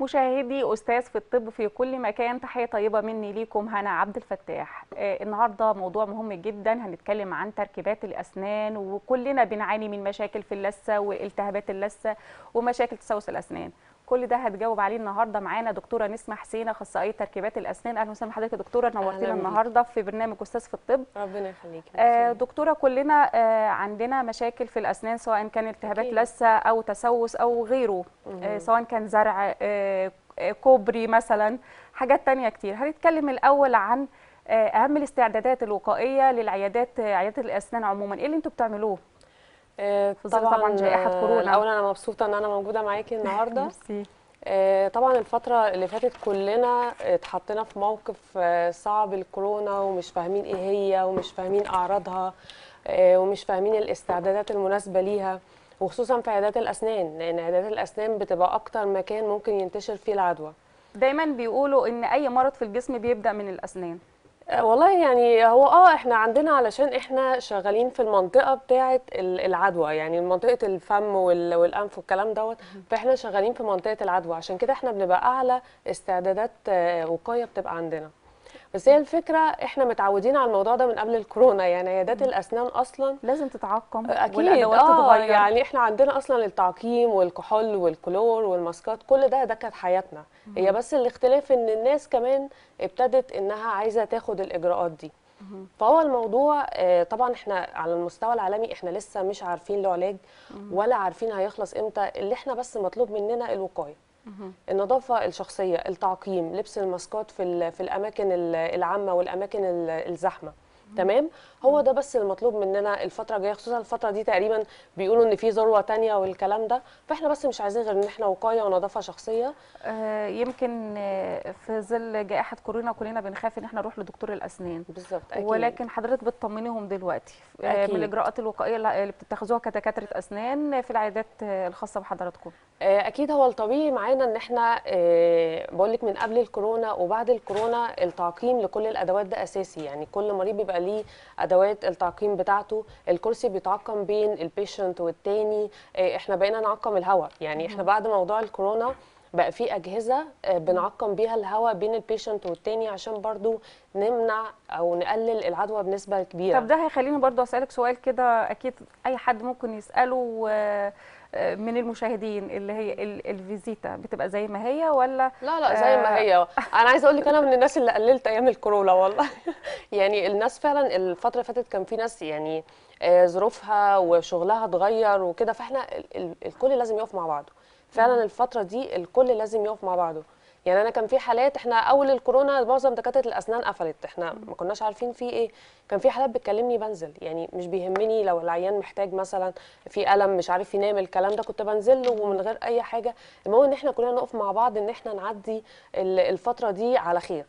مشاهدي استاذ في الطب في كل مكان تحيه طيبه مني ليكم هنا عبد الفتاح آه، النهارده موضوع مهم جدا هنتكلم عن تركيبات الاسنان وكلنا بنعاني من مشاكل في اللثه والتهابات اللثه ومشاكل تسوس الاسنان كل ده هتجاوب عليه النهارده معانا دكتوره نسمه حسين اخصائيه تركيبات الاسنان اهلا وسهلا بحضرتك يا دكتوره نورتينا النهارده في برنامج استاذ في الطب ربنا يخليك آه دكتوره كلنا آه عندنا مشاكل في الاسنان سواء كان التهابات لثه او تسوس او غيره آه سواء كان زرع آه،, آه كوبري مثلا حاجات تانية كتير هنتكلم الاول عن آه، اهم الاستعدادات الوقائيه للعيادات عيادات الاسنان عموما ايه اللي انتم بتعملوه في آه، طبعا جائحه كورونا اولا انا مبسوطه ان انا موجوده معاكي النهارده ميرسي آه، طبعا الفترة اللي فاتت كلنا اتحطينا في موقف آه، صعب الكورونا ومش فاهمين ايه هي ومش فاهمين اعراضها ومش فاهمين الاستعدادات المناسبة ليها وخصوصا في عيادات الاسنان لان عيادات الاسنان بتبقى اكتر مكان ممكن ينتشر فيه العدوى دايما بيقولوا ان اي مرض في الجسم بيبدا من الاسنان آه، والله يعني هو اه احنا عندنا علشان احنا شغالين في المنطقه بتاعه العدوى يعني منطقه الفم والانف والكلام دوت فاحنا شغالين في منطقه العدوى عشان كده احنا بنبقى اعلى استعدادات آه، وقايه بتبقى عندنا بس هي الفكره احنا متعودين على الموضوع ده من قبل الكورونا يعني عيادات الاسنان اصلا لازم تتعقم اكيد والادوات آه تتغير يعني احنا عندنا اصلا التعقيم والكحول والكلور والماسكات كل ده ده كانت حياتنا مم. هي بس الاختلاف ان الناس كمان ابتدت انها عايزه تاخد الاجراءات دي فهو الموضوع آه، طبعا احنا على المستوى العالمي احنا لسه مش عارفين له علاج ولا عارفين هيخلص امتى اللي احنا بس مطلوب مننا الوقايه النظافه الشخصيه التعقيم لبس الماسكات في في الاماكن العامه والاماكن الزحمه تمام هو ده بس المطلوب مننا الفتره الجايه خصوصا الفتره دي تقريبا بيقولوا ان في ذروه تانية والكلام ده فاحنا بس مش عايزين غير ان احنا وقايه ونظافه شخصيه آه، يمكن آه، في ظل جائحه كورونا كلنا بنخاف ان احنا نروح لدكتور الاسنان بالظبط ولكن حضرتك بتطمنيهم دلوقتي آه، أكيد. من الاجراءات الوقائيه اللي بتتخذوها كدكاتره اسنان في العيادات الخاصه بحضراتكم اكيد هو الطبيعي معانا ان احنا بقول لك من قبل الكورونا وبعد الكورونا التعقيم لكل الادوات ده اساسي يعني كل مريض بيبقى عليه ادوات التعقيم بتاعته الكرسي بيتعقم بين البيشنت والتاني آه، احنا بقينا نعقم الهواء يعني احنا بعد موضوع الكورونا بقى في اجهزه آه، بنعقم بيها الهواء بين البيشنت والتاني عشان برضو نمنع او نقلل العدوى بنسبه كبيره طب ده هيخليني برضو اسالك سؤال كده اكيد اي حد ممكن يساله من المشاهدين اللي هي الفيزيتا بتبقى زي ما هي ولا لا لا زي ما آه، هي انا عايزه اقول لك انا من الناس اللي قللت ايام الكورونا والله يعني الناس فعلا الفتره اللي فاتت كان في ناس يعني آه، ظروفها وشغلها اتغير وكده فاحنا الكل لازم يقف مع بعضه فعلا الفتره دي الكل لازم يقف مع بعضه يعني انا كان في حالات احنا اول الكورونا معظم دكاتره الاسنان قفلت احنا ما كناش عارفين في ايه كان في حالات بتكلمني بنزل يعني مش بيهمني لو العيان محتاج مثلا في الم مش عارف ينام الكلام ده كنت بنزل له ومن غير اي حاجه المهم ان احنا كلنا نقف مع بعض ان احنا نعدي الفتره دي على خير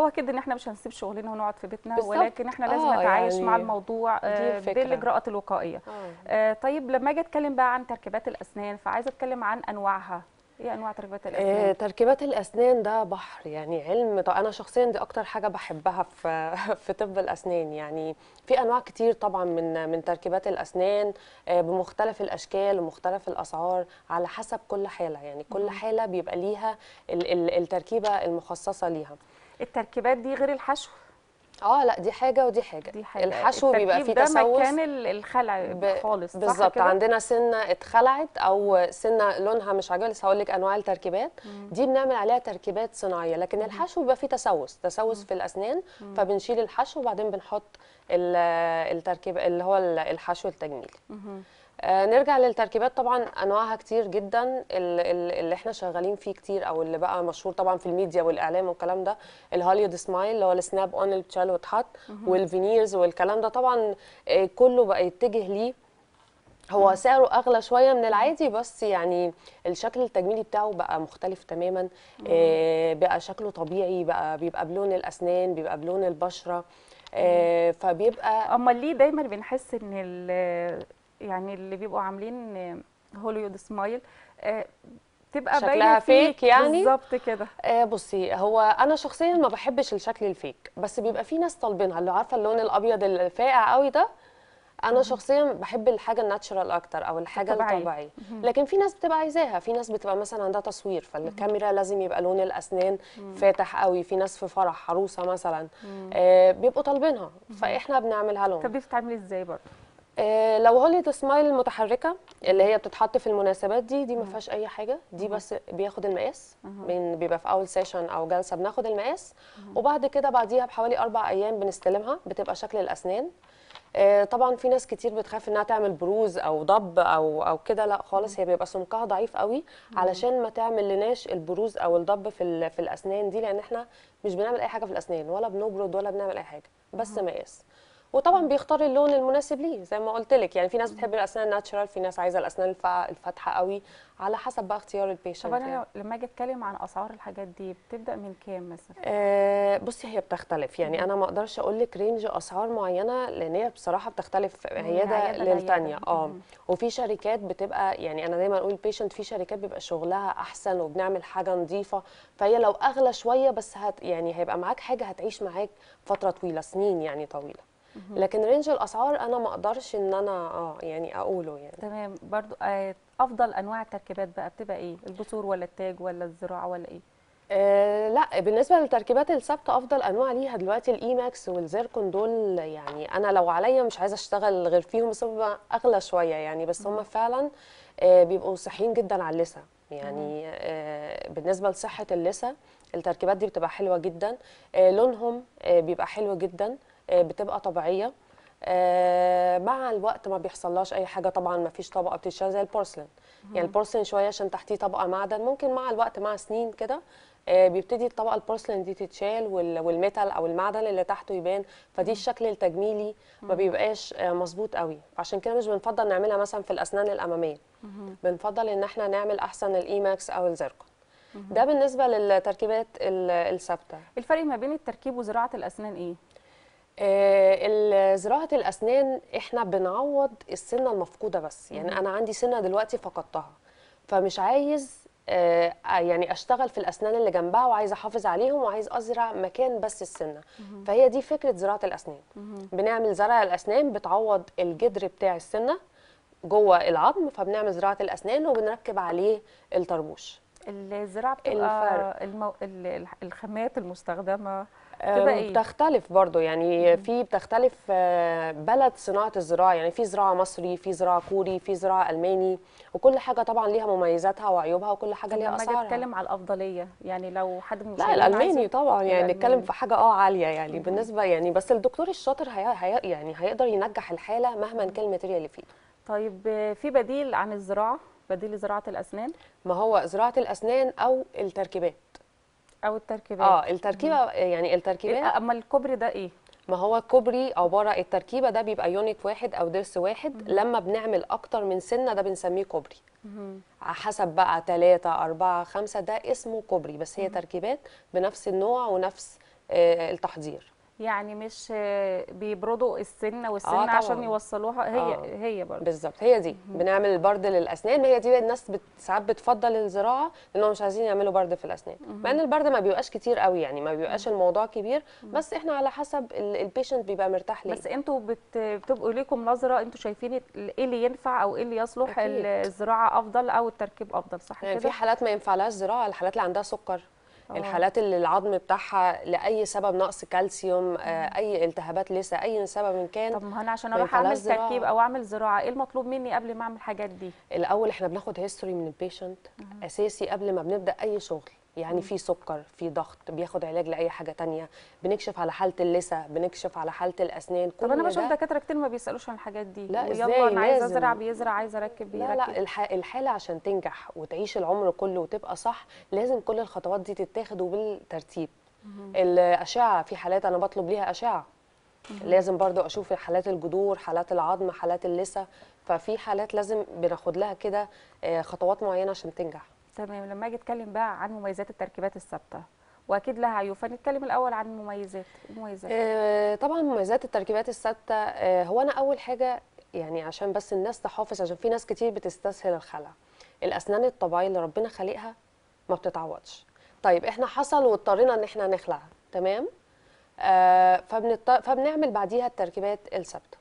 هو كده ان احنا مش هنسيب شغلنا ونقعد في بيتنا بالزبط. ولكن احنا لازم آه نتعايش يعني مع الموضوع آه، بالاجراءات الوقائيه آه. آه طيب لما اجي اتكلم بقى عن تركيبات الاسنان فعايزه اتكلم عن انواعها ايه انواع تركيبات آه، الاسنان تركيبات الاسنان ده بحر يعني علم انا شخصيا دي اكتر حاجه بحبها في في طب الاسنان يعني في انواع كتير طبعا من من تركيبات الاسنان آه، بمختلف الاشكال ومختلف الاسعار على حسب كل حاله يعني كل حاله بيبقى ليها التركيبه المخصصه ليها التركيبات دي غير الحشو اه لا دي حاجه ودي حاجه, دي حاجة. الحشو بيبقى فيه تسوس ده مكان الخلع ب... خالص بالظبط عندنا سنه اتخلعت او سنه لونها مش عاجبها لسه هقول لك انواع التركيبات مم. دي بنعمل عليها تركيبات صناعيه لكن مم. الحشو بيبقى فيه تسوس تسوس مم. في الاسنان مم. فبنشيل الحشو وبعدين بنحط التركيب اللي هو الحشو التجميلي مم. آه، نرجع للتركيبات طبعا انواعها كتير جدا اللي احنا شغالين فيه كتير او اللي بقى مشهور طبعا في الميديا والاعلام والكلام ده الهوليود سمايل اللي هو السناب اون اللي وتحط والفينيرز والكلام ده طبعا آه، كله بقى يتجه ليه هو سعره اغلى شويه من العادي بس يعني الشكل التجميلي بتاعه بقى مختلف تماما آه، بقى شكله طبيعي بقى بيبقى بلون الاسنان بيبقى بلون البشره فبيبقى امال ليه دايما بنحس ان يعني اللي بيبقوا عاملين هوليود سمايل آه، تبقى شكلها فيك يعني بالظبط كده آه، بصي هو انا شخصيا ما بحبش الشكل الفيك بس بيبقى في ناس طالبينها اللي عارفه اللون الابيض الفاقع قوي ده انا شخصيا بحب الحاجه الناتشرال اكتر او الحاجه الطبيعيه لكن في ناس بتبقى عايزاها في ناس بتبقى مثلا عندها تصوير فالكاميرا لازم يبقى لون الاسنان فاتح قوي في ناس في فرح عروسه مثلا آه بيبقوا طالبينها فاحنا بنعملها لهم طب دي بتتعمل ازاي برضه آه، لو هولي سمايل المتحركه اللي هي بتتحط في المناسبات دي دي ما فيهاش اي حاجه دي بس بياخد المقاس بيبقى في اول سيشن او جلسه بناخد المقاس وبعد كده بعديها بحوالي اربع ايام بنستلمها بتبقى شكل الاسنان آه، طبعا في ناس كتير بتخاف انها تعمل بروز او ضب او او كده لا خالص هي بيبقى سمكها ضعيف قوي علشان ما تعمل لناش البروز او الضب في في الاسنان دي لان احنا مش بنعمل اي حاجه في الاسنان ولا بنبرد ولا بنعمل اي حاجه بس مقاس وطبعا بيختار اللون المناسب ليه زي ما قلت لك يعني في ناس بتحب الاسنان الناتشرال في ناس عايزه الاسنان الفاتحه قوي على حسب بقى اختيار البيشنت طب انا يعني. لما اجي اتكلم عن اسعار الحاجات دي بتبدا من كام مثلا آه بصي هي بتختلف يعني انا ما اقدرش اقول لك رينج اسعار معينه لان هي بصراحه بتختلف عياده للثانيه اه وفي شركات بتبقى يعني انا دايما اقول البيشنت في شركات بيبقى شغلها احسن وبنعمل حاجه نظيفه فهي لو اغلى شويه بس هت يعني هيبقى معاك حاجه هتعيش معاك فتره طويله سنين يعني طويله لكن رينج الاسعار انا ما اقدرش ان انا اه يعني اقوله يعني تمام برضو آه، افضل انواع التركيبات بقى بتبقى ايه البثور ولا التاج ولا الزراعه ولا ايه آه لا بالنسبه للتركيبات الثابته افضل انواع ليها دلوقتي الاي ماكس والزيركون دول يعني انا لو عليا مش عايزه اشتغل غير فيهم بس اغلى شويه يعني بس هم فعلا آه بيبقوا صحيين جدا على اللسة يعني آه بالنسبه لصحه اللسة التركيبات دي بتبقى حلوه جدا آه، لونهم آه، بيبقى حلو جدا آه، بتبقى طبيعيه آه، مع الوقت ما بيحصلهاش اي حاجه طبعا ما فيش طبقه بتتشال زي البورسلين يعني البورسلين شويه عشان تحتيه طبقه معدن ممكن مع الوقت مع سنين كده آه، بيبتدي الطبقه البورسلين دي تتشال والميتال او المعدن اللي تحته يبان فدي الشكل التجميلي ما بيبقاش مظبوط قوي عشان كده مش بنفضل نعملها مثلا في الاسنان الاماميه بنفضل ان احنا نعمل احسن الايماكس او الزركون ده بالنسبه للتركيبات الثابته الفرق ما بين التركيب وزراعه الاسنان ايه آه، زراعه الاسنان احنا بنعوض السنه المفقوده بس يعني انا عندي سنه دلوقتي فقدتها فمش عايز آه، آه، يعني اشتغل في الاسنان اللي جنبها وعايز احافظ عليهم وعايز ازرع مكان بس السنه فهي دي فكره زراعه الاسنان بنعمل زرع الاسنان بتعوض الجدر بتاع السنه جوه العظم فبنعمل زراعه الاسنان وبنركب عليه الطربوش الزراعه بتبقى المو... الخامات المستخدمه إيه؟ بتختلف برضه يعني في بتختلف آه، بلد صناعه الزراعه يعني في زراعه مصري في زراعه كوري في زراعه الماني وكل حاجه طبعا ليها مميزاتها وعيوبها وكل حاجه ليها اسعارها لما نتكلم على الافضليه يعني لو حد من لا الالماني طبعا يعني نتكلم في حاجه اه عاليه يعني بالنسبه يعني بس الدكتور الشاطر هي هي يعني هيقدر ينجح الحاله مهما كان الماتيريال اللي فيه طيب في بديل عن الزراعه بديل زراعه الاسنان ما هو زراعه الاسنان او التركيبات او التركيبات اه التركيبه مم. يعني التركيبات إيه، اما الكوبري ده ايه ما هو الكوبري عباره التركيبه ده بيبقى يونت واحد او ضرس واحد مم. لما بنعمل اكتر من سنه ده بنسميه كوبري مم. حسب بقى 3 4 5 ده اسمه كوبري بس هي مم. تركيبات بنفس النوع ونفس آه، التحضير يعني مش بيبردوا السنه والسنه آه عشان يوصلوها هي آه هي برضه بالظبط هي دي بنعمل برد للاسنان هي دي الناس ساعات بتفضل الزراعه لانهم مش عايزين يعملوا برد في الاسنان مع ان البرد ما بيبقاش كتير قوي يعني ما بيبقاش الموضوع كبير بس احنا على حسب البيشنت بيبقى مرتاح ليه بس انتوا بت... بتبقوا ليكم نظره انتوا شايفين ايه اللي ينفع او ايه اللي يصلح أكيد. الزراعه افضل او التركيب افضل صح يعني كده؟ في حالات ما ينفعلهاش زراعه الحالات اللي عندها سكر أوه. الحالات اللي العظم بتاعها لاي سبب نقص كالسيوم آه، اي التهابات لسه اي سبب من كان طب ما انا عشان اروح اعمل تركيب او اعمل زراعه ايه المطلوب مني قبل ما اعمل الحاجات دي الاول احنا بناخد هيستوري من البيشنت اساسي قبل ما بنبدا اي شغل يعني في سكر في ضغط بياخد علاج لاي حاجه تانية بنكشف على حاله اللثه بنكشف على حاله الاسنان كل طب انا بشوف دكاتره كتير ما بيسالوش عن الحاجات دي لا يلا انا عايز ازرع بيزرع عايز اركب بيركب لا لا الحاله عشان تنجح وتعيش العمر كله وتبقى صح لازم كل الخطوات دي تتاخد وبالترتيب الاشعه في حالات انا بطلب ليها اشعه لازم برضو اشوف حالات الجذور حالات العظم حالات اللثه ففي حالات لازم بناخد لها كده آه، خطوات معينه عشان تنجح تمام لما اجي اتكلم بقى عن مميزات التركيبات الثابته واكيد لها عيوب فنتكلم الاول عن المميزات المميزات آه طبعا مميزات التركيبات الثابته آه هو انا اول حاجه يعني عشان بس الناس تحافظ عشان في ناس كتير بتستسهل الخلع الاسنان الطبيعيه اللي ربنا خالقها ما بتتعوضش طيب احنا حصل واضطرينا ان احنا نخلع تمام آه فبنعمل بعديها التركيبات الثابته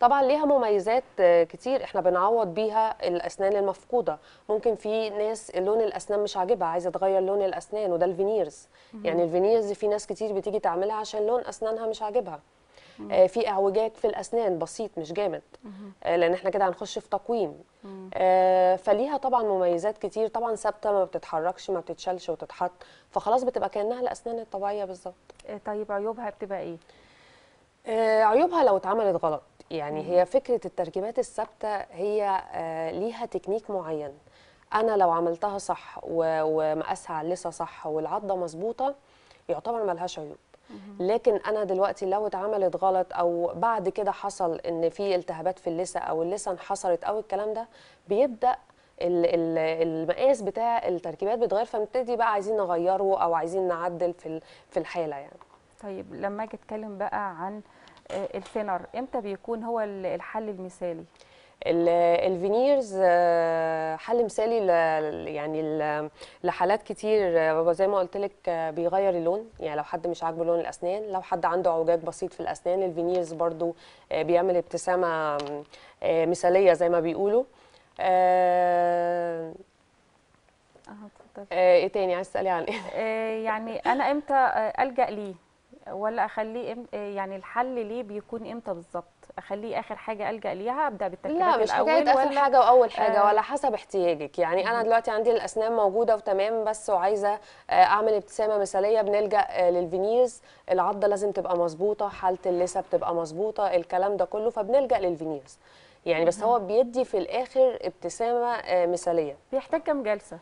طبعا ليها مميزات كتير احنا بنعوض بيها الاسنان المفقوده ممكن في ناس لون الاسنان مش عاجبها عايزه تغير لون الاسنان وده الفينيرز يعني الفينيرز في ناس كتير بتيجي تعملها عشان لون اسنانها مش عاجبها آه في اعوجاج في الاسنان بسيط مش جامد آه لان احنا كده هنخش في تقويم آه فليها طبعا مميزات كتير طبعا ثابته ما بتتحركش ما بتتشالش وتتحط فخلاص بتبقى كانها الاسنان الطبيعيه بالظبط آه، طيب عيوبها بتبقى ايه آه، عيوبها لو اتعملت غلط يعني هي فكره التركيبات الثابته هي آه، ليها تكنيك معين انا لو عملتها صح ومقاسها على اللسة صح والعضه مظبوطه يعتبر ملهاش عيوب لكن انا دلوقتي لو اتعملت غلط او بعد كده حصل ان في التهابات في اللسة او اللسة انحصرت او الكلام ده بيبدا المقاس بتاع التركيبات بيتغير فنبتدي بقى عايزين نغيره او عايزين نعدل في الحاله يعني طيب لما اجي اتكلم بقى عن آه، الفينر امتى بيكون هو الحل المثالي الفينيرز آه، حل مثالي يعني لحالات كتير آه، زي ما قلت لك بيغير اللون يعني لو حد مش عاجبه لون الاسنان لو حد عنده اعوجاج بسيط في الاسنان الفينيرز برضو بيعمل ابتسامه مثاليه زي ما بيقولوا اه ايه تاني عايز تسالي عن ايه يعني انا امتى الجا ليه ولا اخليه يعني الحل ليه بيكون امتى بالظبط اخليه اخر حاجه الجا ليها ابدا بالتركيبات لا مش الاول حكايه اخر حاجه واول حاجه آه ولا حسب احتياجك يعني انا دلوقتي عندي الاسنان موجوده وتمام بس وعايزه آه، اعمل ابتسامه مثاليه بنلجا آه، للفينيرز العضه لازم تبقى مظبوطه حاله اللثه بتبقى مظبوطه الكلام ده كله فبنلجا للفينيرز يعني بس هو بيدي في الاخر ابتسامه آه، مثاليه بيحتاج كام جلسه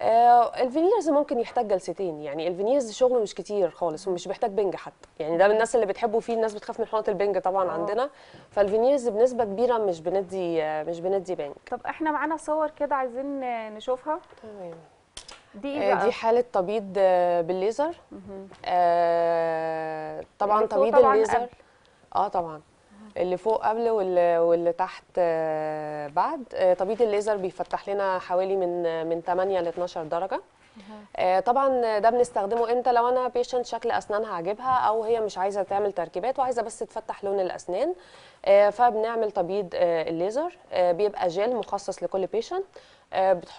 آه الفينيرز ممكن يحتاج جلستين يعني الفينيرز شغله مش كتير خالص ومش بيحتاج بنج حتى يعني ده من الناس اللي بتحبه فيه الناس بتخاف من حقنه البنج طبعا أوه. عندنا فالفينيرز بنسبه كبيره مش بندي آه، مش بندي بنج طب احنا معانا صور كده عايزين نشوفها تمام دي إيه بقى؟ دي حاله تبييض آه، بالليزر آه طبعا تبييض الليزر اه طبعا اللي فوق قبل واللي, واللي تحت آه، بعد طبيب آه، الليزر بيفتح لنا حوالي من آه، من 8 ل 12 درجه طبعا ده بنستخدمه امتى لو انا بيشنت شكل اسنانها عاجبها او هي مش عايزه تعمل تركيبات وعايزه بس تفتح لون الاسنان فبنعمل تبييض الليزر بيبقى جيل مخصص لكل بيشنت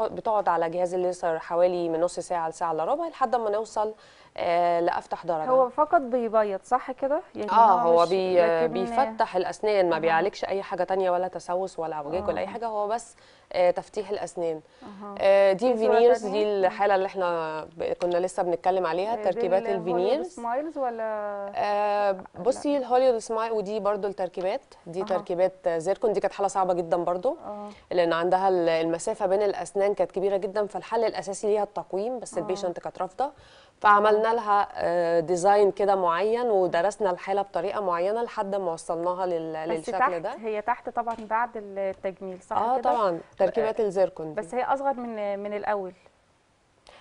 بتقعد على جهاز الليزر حوالي من نص ساعه لساعه الا ربع لحد ما نوصل آه، لافتح درجه هو فقط بيبيض صح كده يعني اه هو بي بيفتح الاسنان ما آه. بيعالجش اي حاجه تانية ولا تسوس ولا عوجاج آه. ولا اي حاجه هو بس آه تفتيح الاسنان آه. دي فينيرز دي الحاله اللي احنا كنا لسه بنتكلم عليها آه، تركيبات الفينيرز سمايلز ولا آه بصي الهوليود سمايل ودي برده التركيبات دي آه. تركيبات زيركون دي كانت حاله صعبه جدا برده آه. لان عندها المسافه بين الاسنان كانت كبيره جدا فالحل الاساسي ليها التقويم بس آه. البيشنت كانت رافضه فعملنا لها ديزاين آه، كده معين ودرسنا الحاله بطريقه معينه لحد ما وصلناها للشكل تحت ده هي تحت طبعا بعد التجميل صح اه طبعا تركيبات الزيركون دي. بس هي اصغر من من الاول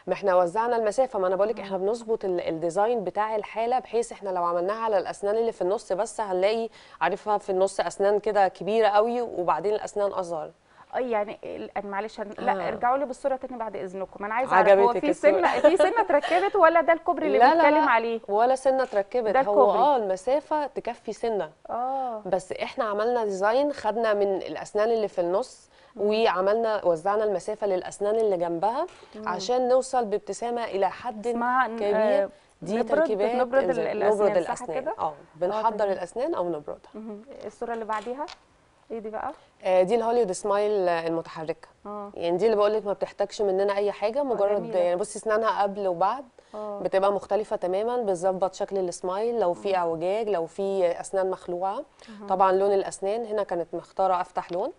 ما احنا وزعنا المسافه ما انا بقول لك احنا بنظبط الديزاين بتاع الحاله بحيث احنا لو عملناها على الاسنان اللي في النص بس هنلاقي عارفها في النص اسنان كده كبيره قوي وبعدين الاسنان اصغر آه، يعني معلش هن... لا آه. ارجعوا لي بالصوره تاني بعد اذنكم انا عايزه اعرف هو في سنه في سنه اتركبت ولا ده الكوبري اللي بنتكلم عليه ولا سنه اتركبت هو اه المسافه تكفي سنه اه بس احنا عملنا ديزاين خدنا من الاسنان اللي في النص وعملنا وزعنا المسافه للاسنان اللي جنبها مم. عشان نوصل بابتسامه الى حد كبير آه دي تركيبات نبرد الاسنان نبرد الاسنان اه بنحضر آه، الاسنان او نبردها الصوره اللي بعديها ايه دي بقى آه دي الهوليود سمايل المتحركه آه. يعني دي اللي بقول لك ما بتحتاجش مننا اي حاجه آه، مجرد يعني بصي اسنانها قبل وبعد أوه. بتبقى مختلفه تماما بتظبط شكل السمايل لو في آه. اعوجاج لو في اسنان مخلوعه أوه. طبعا لون الاسنان هنا كانت مختاره افتح لون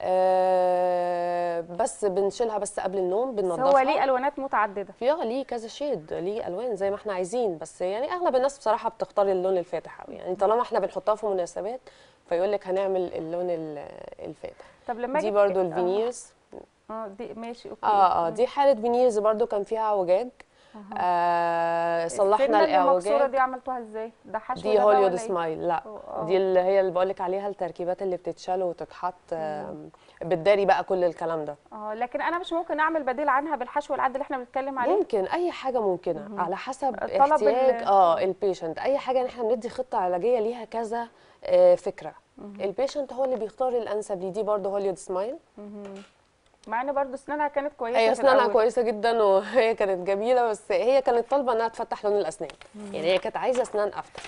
آه. بس بنشيلها بس قبل النوم بننضفها هو ليه الوانات متعدده فيها ليه كذا شيد ليه الوان زي ما احنا عايزين بس يعني اغلب الناس بصراحه بتختار اللون الفاتح قوي يعني طالما احنا بنحطها في مناسبات فيقول لك هنعمل اللون الفاتح طب لما دي برده الفينيرز آه،, اه دي ماشي اوكي اه اه دي حاله فينيرز برده كان فيها وجاج آه صلحنا الاعوجاج الصوره دي عملتوها ازاي ده حشو دي هوليود سمايل إيه؟ لا أوه. دي اللي هي اللي بقول لك عليها التركيبات اللي بتتشال وتتحط آه بتداري بقى كل الكلام ده اه لكن انا مش ممكن اعمل بديل عنها بالحشو العد اللي احنا بنتكلم عليه ممكن اي حاجه ممكنه مم. على حسب احتياج اه البيشنت اي حاجه احنا بندي خطه علاجيه ليها كذا آه فكره البيشنت هو اللي بيختار الانسب ليه دي برضه هوليود سمايل مم. مع ان برضه اسنانها كانت كويسه هي اسنانها كويسه جدا وهي كانت جميله بس هي كانت طالبه انها تفتح لون الاسنان مم. يعني هي كانت عايزه اسنان افتح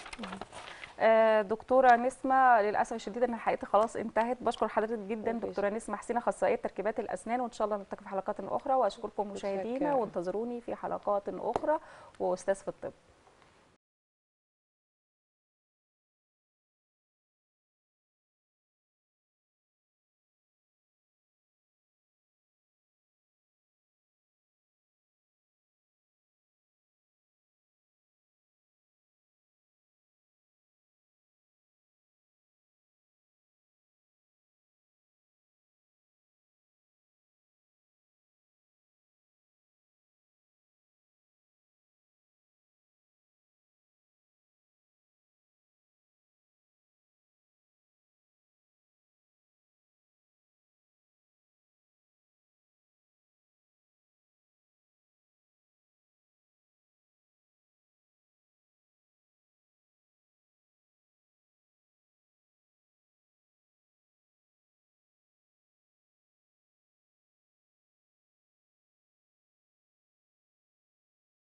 آه دكتوره نسمه للاسف الشديد ان حلقتي خلاص انتهت بشكر حضرتك جدا مم. دكتوره نسمه حسين اخصائيه تركيبات الاسنان وان شاء الله نلتقي في حلقات اخرى واشكركم مشاهدينا وانتظروني في حلقات اخرى واستاذ في الطب